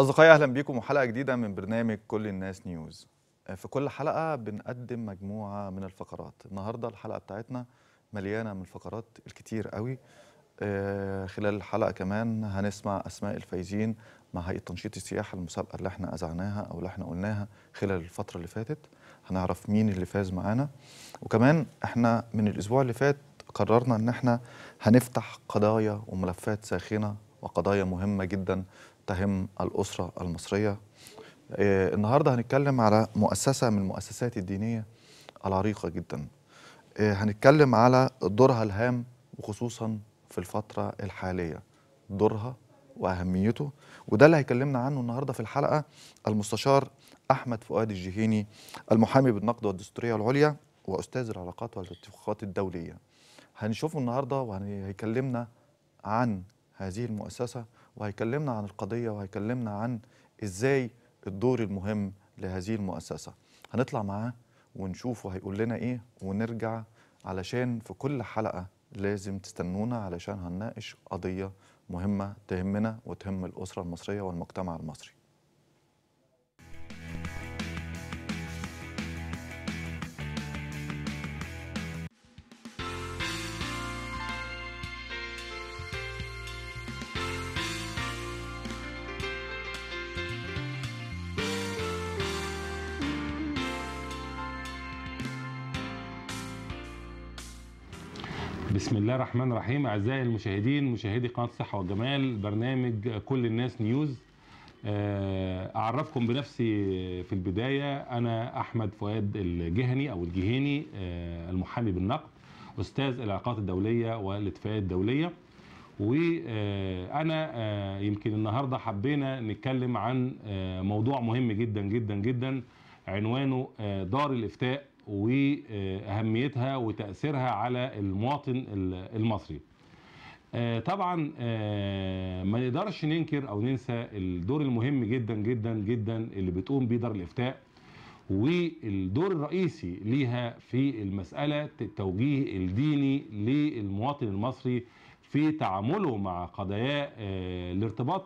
أصدقائي أهلا بيكم وحلقة جديدة من برنامج كل الناس نيوز آه، في كل حلقة بنقدم مجموعة من الفقرات النهاردة الحلقة بتاعتنا مليانة من الفقرات الكتير قوي آه، خلال الحلقة كمان هنسمع أسماء الفايزين مع هيئة تنشيط السياحة المسابقة اللي احنا أذعناها أو اللي احنا قلناها خلال الفترة اللي فاتت هنعرف مين اللي فاز معانا وكمان احنا من الأسبوع اللي فات قررنا ان احنا هنفتح قضايا وملفات ساخنة وقضايا مهمة جدا تهم الأسرة المصرية آه، النهاردة هنتكلم على مؤسسة من المؤسسات الدينية العريقة جدا آه، هنتكلم على دورها الهام وخصوصا في الفترة الحالية دورها وأهميته وده اللي هيكلمنا عنه النهاردة في الحلقة المستشار أحمد فؤاد الجهيني المحامي بالنقد والدستورية العليا وأستاذ العلاقات والاتفاقات الدولية هنشوفه النهاردة وهيكلمنا عن هذه المؤسسة وهيكلمنا عن القضية وهيكلمنا عن إزاي الدور المهم لهذه المؤسسة هنطلع معاه ونشوف وهيقول لنا إيه ونرجع علشان في كل حلقة لازم تستنونا علشان هنناقش قضية مهمة تهمنا وتهم الأسرة المصرية والمجتمع المصري بسم الله الرحمن الرحيم اعزائي المشاهدين مشاهدي قناه الصحه والجمال برنامج كل الناس نيوز آه، اعرفكم بنفسي في البدايه انا احمد فؤاد الجهني او الجهيني آه، المحامي بالنقد استاذ العلاقات الدوليه والاتفاقيات الدوليه وانا آه، يمكن النهارده حبينا نتكلم عن موضوع مهم جدا جدا جدا عنوانه دار الافتاء واهميتها وتاثيرها على المواطن المصري آه، طبعا آه، ما نقدرش ننكر او ننسى الدور المهم جدا جدا جدا اللي بتقوم بيه دار الافتاء والدور الرئيسي ليها في المساله التوجيه الديني للمواطن المصري في تعامله مع قضايا آه، الارتباط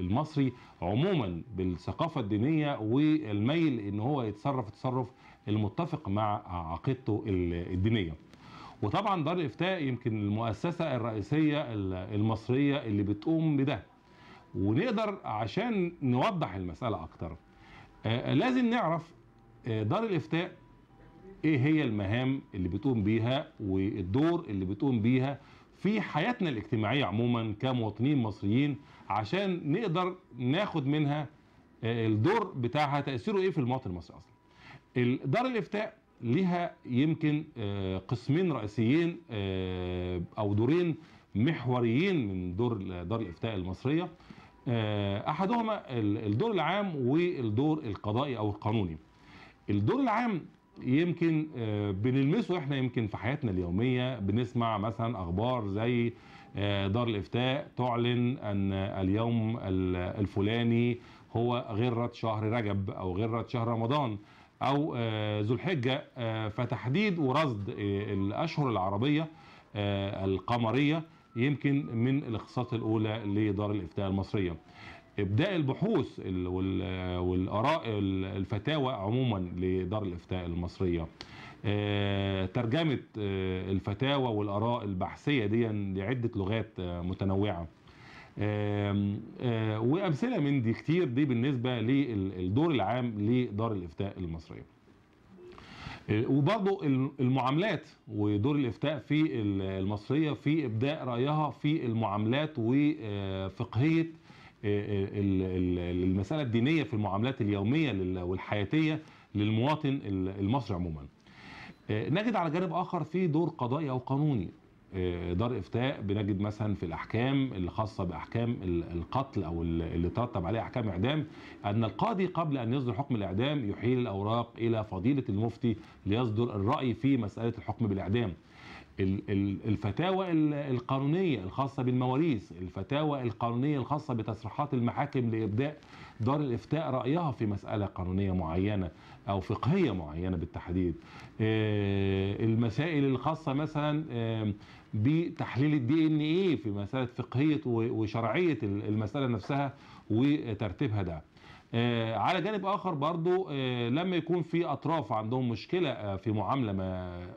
المصري عموما بالثقافة الدينية والميل ان هو يتصرف تصرف المتفق مع عقيدته الدينية وطبعا دار الافتاء يمكن المؤسسة الرئيسية المصرية اللي بتقوم بده ونقدر عشان نوضح المسألة اكتر آه، لازم نعرف آه، دار الافتاء ايه هي المهام اللي بتقوم بيها والدور اللي بتقوم بيها في حياتنا الاجتماعية عموما كمواطنين مصريين عشان نقدر ناخد منها آه، الدور بتاعها تأثيره ايه في المواطن المصري اصلا دار الافتاء لها يمكن آه، قسمين رئيسيين آه، او دورين محوريين من دور دار الافتاء المصرية احدهما الدور العام والدور القضائي او القانوني الدور العام يمكن آه، بنلمسه احنا يمكن في حياتنا اليوميه بنسمع مثلا اخبار زي آه، دار الافتاء تعلن ان اليوم الفلاني هو غره شهر رجب او غره شهر رمضان او آه، ذو الحجه فتحديد ورصد الاشهر العربيه القمريه يمكن من الاختصاصات الاولى لدار الافتاء المصريه. ابداء البحوث والاراء الفتاوى عموما لدار الافتاء المصريه آه، ترجمه آه، الفتاوى والاراء البحثيه دي لعده لغات آه، متنوعه وامثله من دي كتير دي بالنسبه للدور العام لدار الافتاء المصريه وبرضه المعاملات ودور الافتاء في المصريه في ابداء رايها في المعاملات وفقهيه المساله الدينيه في المعاملات اليوميه والحياتيه للمواطن المصري عموما آه، نجد على جانب اخر في دور قضائي او قانوني آه، دار افتاء بنجد مثلا في الاحكام الخاصه باحكام القتل او اللي ترتب عليها احكام اعدام ان القاضي قبل ان يصدر حكم الاعدام يحيل الاوراق الى فضيله المفتي ليصدر الراي في مساله الحكم بالاعدام الفتاوى القانونية الخاصة بالمواريث الفتاوى القانونية الخاصة بتصريحات المحاكم لإبداء دار الإفتاء رأيها في مسألة قانونية معينة أو فقهية معينة بالتحديد آه، المسائل الخاصة مثلا آه، بتحليل الدي ان ايه في مسألة فقهية وشرعية المسألة نفسها وترتيبها ده آه، على جانب اخر برضو آه، لما يكون في اطراف عندهم مشكله آه، في معامله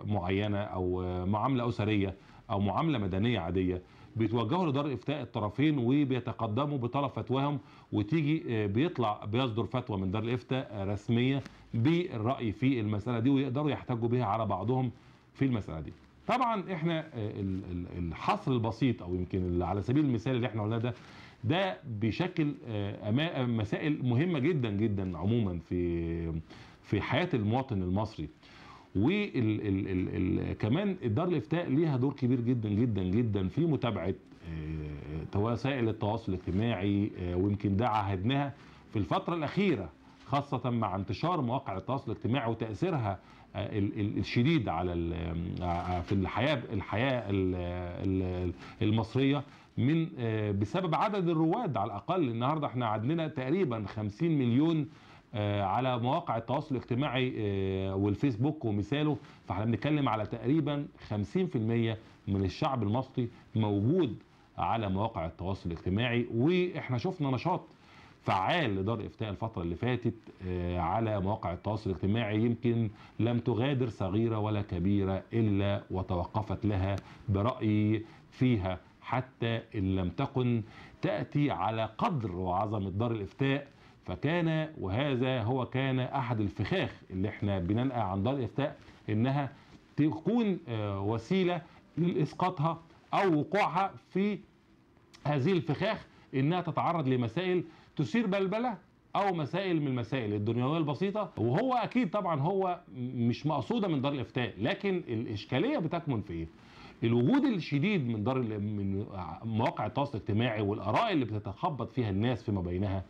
معينه او معامله اسريه او معامله مدنيه عاديه بيتوجهوا لدار افتاء الطرفين وبيتقدموا بطلب فتواهم وتيجي بيطلع بيصدر فتوى من دار الافتاء رسميه بالراي في المساله دي ويقدروا يحتجوا بها على بعضهم في المساله دي. طبعا احنا الحصر البسيط او يمكن على سبيل المثال اللي احنا قلناه ده ده بيشكل آه، آه، مسائل مهمه جدا جدا عموما في في حياه المواطن المصري وكمان الدار الافتاء ليها دور كبير جدا جدا جدا في متابعه آه، وسائل التواصل الاجتماعي ويمكن ده عهدناها في الفتره الاخيره خاصه مع انتشار مواقع التواصل الاجتماعي وتاثيرها الشديد على في الحياه الحياه المصريه من آه، بسبب عدد الرواد على الاقل النهارده احنا عندنا تقريبا 50 مليون آه، على مواقع التواصل الاجتماعي آه، والفيسبوك ومثاله فاحنا بنتكلم على تقريبا 50% من الشعب المصري موجود على مواقع التواصل الاجتماعي واحنا شفنا نشاط فعال لدار افتاء الفتره اللي فاتت على مواقع التواصل الاجتماعي يمكن لم تغادر صغيره ولا كبيره الا وتوقفت لها برايي فيها حتى إن لم تكن تأتي على قدر وعظمة دار الإفتاء فكان وهذا هو كان أحد الفخاخ اللي احنا بننقى عن دار الإفتاء إنها تكون آه، وسيلة لإسقاطها أو وقوعها في هذه الفخاخ إنها تتعرض لمسائل تثير بلبلة او مسائل من المسائل الدنيويه البسيطه وهو اكيد طبعا هو مش مقصوده من دار الافتاء لكن الاشكاليه بتكمن في ايه الوجود الشديد من دار من مواقع التواصل الاجتماعي والاراء اللي بتتخبط فيها الناس فيما بينها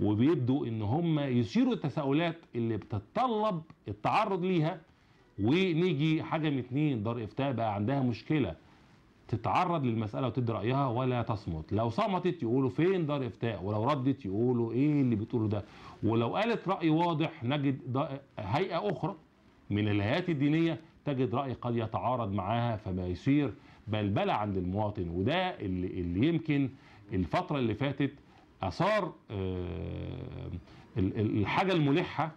وبيبدو ان هم يثيروا التساؤلات اللي بتتطلب التعرض ليها ونيجي حاجه من اتنين دار افتاء بقى عندها مشكله تتعرض للمساله وتدي رايها ولا تصمت لو صمتت يقولوا فين دار افتاء ولو ردت يقولوا ايه اللي بتقوله ده ولو قالت راي واضح نجد هيئه اخرى من الهيئات الدينيه تجد رأي قد يتعارض معاها فما يصير بلبلة عند المواطن وده اللي, اللي يمكن الفترة اللي فاتت أثار آه، الحاجة الملحة آه،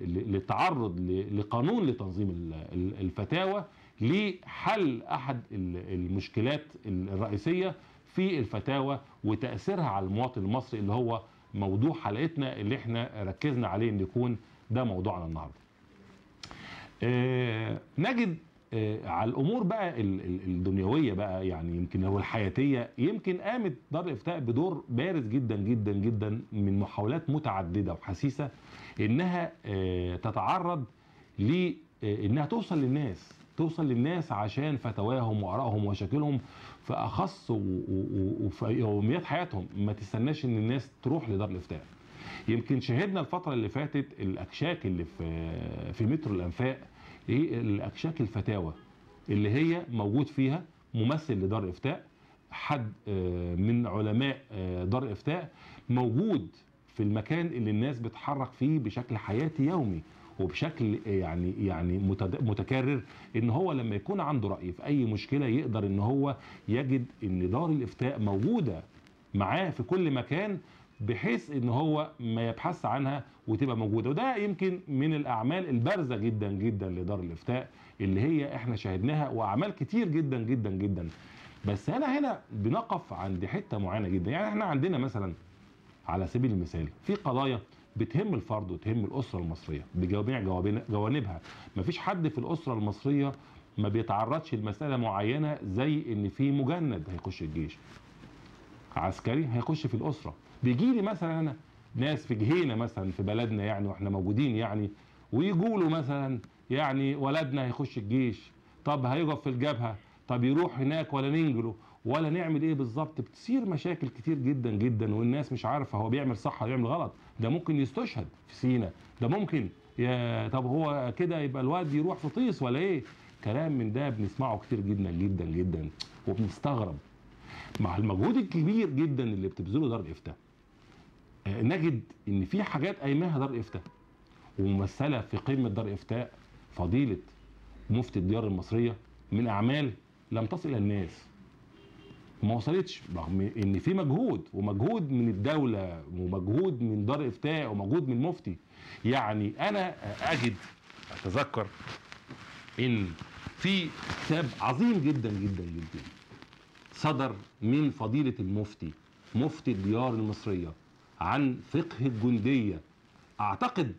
للتعرض لقانون لتنظيم الفتاوى لحل أحد المشكلات الرئيسية في الفتاوى وتأثيرها على المواطن المصري اللي هو موضوع حلقتنا اللي احنا ركزنا عليه ان يكون ده موضوعنا النهارده آه، نجد آه، على الامور بقى الدنيويه بقى يعني يمكن او الحياتيه يمكن قامت دار الافتاء بدور بارز جدا جدا جدا من محاولات متعدده وحثيثه انها آه، تتعرض ل انها توصل للناس توصل للناس عشان فتواهم وارائهم ومشاكلهم في اخص وفي يوميات حياتهم ما تستناش ان الناس تروح لدار الافتاء يمكن شهدنا الفترة اللي فاتت الأكشاك اللي في في مترو الأنفاق إيه الأكشاك الفتاوى اللي هي موجود فيها ممثل لدار إفتاء حد آه، من علماء آه، دار إفتاء موجود في المكان اللي الناس بتحرك فيه بشكل حياتي يومي وبشكل آه، يعني يعني متكرر ان هو لما يكون عنده راي في اي مشكله يقدر ان هو يجد ان دار الافتاء موجوده معاه في كل مكان بحيث ان هو ما يبحث عنها وتبقى موجوده وده يمكن من الاعمال البارزه جدا جدا لدار الافتاء اللي هي احنا شاهدناها واعمال كتير جدا جدا جدا بس انا هنا بنقف عند حته معينه جدا يعني احنا عندنا مثلا على سبيل المثال في قضايا بتهم الفرد وتهم الاسره المصريه بجميع جوانبها مفيش حد في الاسره المصريه ما بيتعرضش لمساله معينه زي ان في مجند هيخش الجيش عسكري هيخش في الاسره بيجي لي مثلا انا ناس في جهينه مثلا في بلدنا يعني واحنا موجودين يعني ويقولوا مثلا يعني ولدنا هيخش الجيش طب هيقف في الجبهه طب يروح هناك ولا ننجله ولا نعمل ايه بالظبط بتصير مشاكل كتير جدا جدا والناس مش عارفه هو بيعمل صح ولا بيعمل غلط ده ممكن يستشهد في سينا ده ممكن يا طب هو كده يبقى الواد يروح في طيس ولا ايه كلام من ده بنسمعه كتير جدا جدا جدا وبنستغرب مع المجهود الكبير جدا اللي بتبذله دار الافتاء آه، نجد ان في حاجات قايمها دار الافتاء وممثله في قمه دار الافتاء فضيله مفتي الديار المصريه من اعمال لم تصل الى الناس ما وصلتش رغم ان في مجهود ومجهود من الدوله ومجهود من دار افتاء ومجهود من مفتي يعني انا اجد اتذكر ان في كتاب عظيم جدا جدا جدا صدر من فضيله المفتي مفتي الديار المصريه عن فقه الجندية أعتقد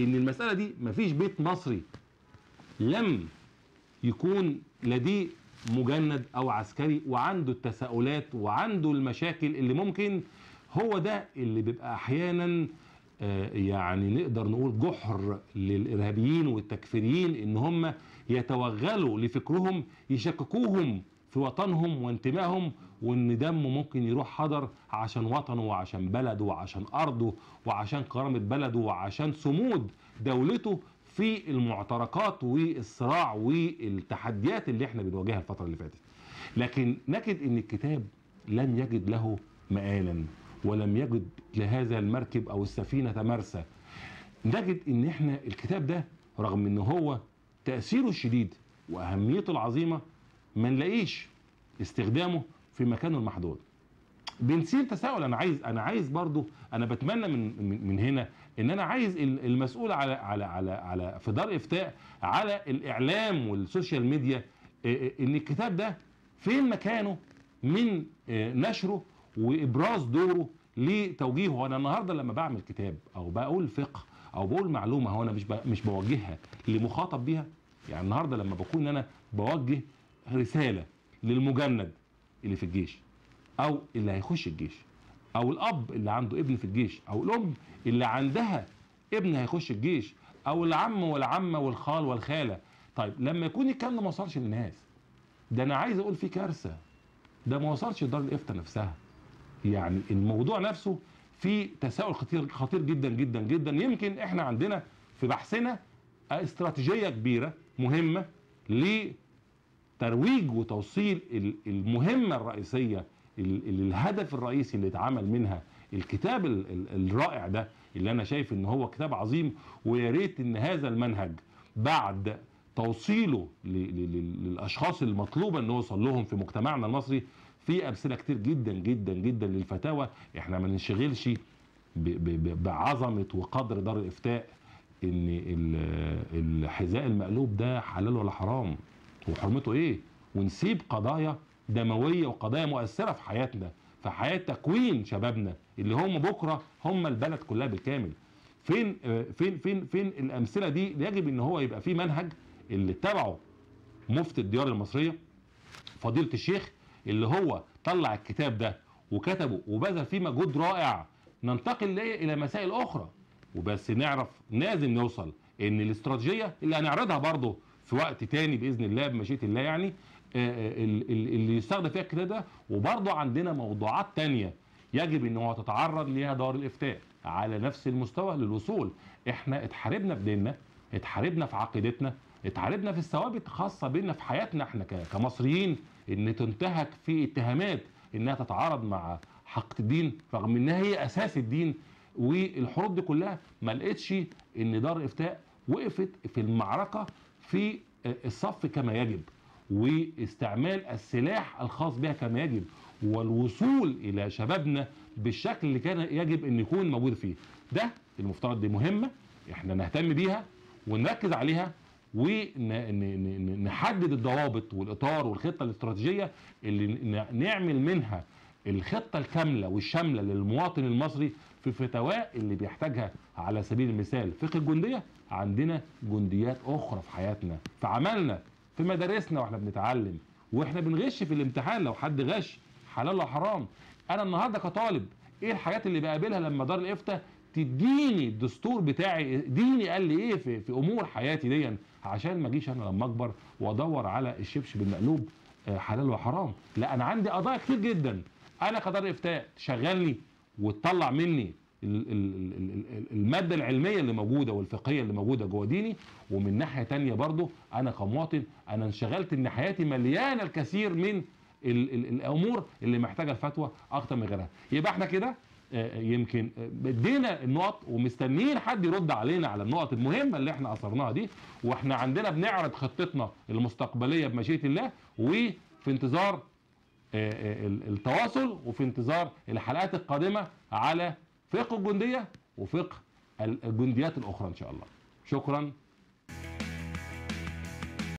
إن المسألة دي مفيش بيت مصري لم يكون لديه مجند أو عسكري وعنده التساؤلات وعنده المشاكل اللي ممكن هو ده اللي بيبقى أحيانا آه، يعني نقدر نقول جحر للإرهابيين والتكفيريين إن هم يتوغلوا لفكرهم يشككوهم في وطنهم وانتمائهم وان دمه ممكن يروح حضر عشان وطنه وعشان بلده وعشان ارضه وعشان كرامه بلده وعشان صمود دولته في المعتركات والصراع والتحديات اللي احنا بنواجهها الفتره اللي فاتت لكن نجد ان الكتاب لم يجد له مآلا ولم يجد لهذا المركب او السفينه مرسى نجد ان احنا الكتاب ده رغم ان هو تاثيره الشديد واهميته العظيمه ما نلاقيش استخدامه في مكانه المحدود بنسيب تساؤل انا عايز انا عايز برضه انا بتمنى من من هنا ان انا عايز المسؤول على على على على في دار افتاء على الاعلام والسوشيال ميديا ان الكتاب ده فين مكانه من نشره وابراز دوره لتوجيهه انا النهارده لما بعمل كتاب او بقول فقه او بقول معلومه هو انا مش مش بوجهها لمخاطب بيها يعني النهارده لما بكون انا بوجه رساله للمجند اللي في الجيش او اللي هيخش الجيش او الاب اللي عنده ابن في الجيش او الام اللي عندها ابن هيخش الجيش او العم والعمه والخال والخاله طيب لما يكون الكلام ده ما وصلش للناس ده انا عايز اقول في كارثه ده ما وصلش لدار الافتاء نفسها يعني الموضوع نفسه فيه تساؤل خطير خطير جدا جدا جدا يمكن احنا عندنا في بحثنا استراتيجيه كبيره مهمه ترويج وتوصيل المهمة الرئيسية الهدف الرئيسي اللي اتعمل منها الكتاب الرائع ده اللي انا شايف ان هو كتاب عظيم ويا ريت ان هذا المنهج بعد توصيله للاشخاص المطلوبه انه يوصل لهم في مجتمعنا المصري في امثله كتير جدا جدا جدا للفتاوى احنا ما ننشغلش بعظمه وقدر دار الافتاء ان الحذاء المقلوب ده حلال ولا حرام وحرمته ايه ونسيب قضايا دمويه وقضايا مؤثره في حياتنا في حياه تكوين شبابنا اللي هم بكره هم البلد كلها بالكامل فين آه، فين فين فين الامثله دي يجب ان هو يبقى في منهج اللي تبعه مفتي الديار المصريه فضيله الشيخ اللي هو طلع الكتاب ده وكتبه وبذل فيه مجهود رائع ننتقل الى مسائل اخرى وبس نعرف لازم نوصل ان الاستراتيجيه اللي هنعرضها برضه في وقت تاني باذن الله بمشيئه الله يعني آه، آه، اللي يستخدم فيها الكتاب ده وبرضه عندنا موضوعات تانية يجب ان هو تتعرض ليها دار الافتاء على نفس المستوى للوصول احنا اتحاربنا في ديننا اتحاربنا في عقيدتنا اتحاربنا في الثوابت خاصه بينا في حياتنا احنا كمصريين ان تنتهك في اتهامات انها تتعارض مع حق الدين رغم انها هي اساس الدين والحروب دي كلها ما لقيتش ان دار الافتاء وقفت في المعركه في الصف كما يجب واستعمال السلاح الخاص بها كما يجب والوصول الى شبابنا بالشكل اللي كان يجب ان يكون موجود فيه ده المفترض دي مهمه احنا نهتم بيها ونركز عليها ونحدد الضوابط والاطار والخطه الاستراتيجيه اللي نعمل منها الخطه الكامله والشامله للمواطن المصري في فتواه اللي بيحتاجها على سبيل المثال فقه الجنديه عندنا جنديات اخرى في حياتنا في عملنا في مدارسنا واحنا بنتعلم واحنا بنغش في الامتحان لو حد غش حلال ولا حرام انا النهارده كطالب ايه الحاجات اللي بقابلها لما دار الافتاء تديني الدستور بتاعي ديني قال لي ايه في, في امور حياتي دي عشان ما اجيش انا لما اكبر وادور على الشبشب المقلوب آه، حلال وحرام لا انا عندي قضايا كتير جدا انا كدار افتاء شغلني وتطلع مني المادة العلمية اللي موجودة والفقهية اللي موجودة جوه ديني ومن ناحية تانية برضه أنا كمواطن أنا انشغلت إن حياتي مليانة الكثير من الأمور اللي محتاجة الفتوى أكتر من غيرها يبقى إحنا كده آه، آه، يمكن ادينا آه، النقط ومستنيين حد يرد علينا على النقط المهمه اللي احنا اثرناها دي واحنا عندنا بنعرض خطتنا المستقبليه بمشيئه الله وفي انتظار آه، آه، التواصل وفي انتظار الحلقات القادمة على فقه الجندية وفقه الجنديات الأخرى إن شاء الله شكرا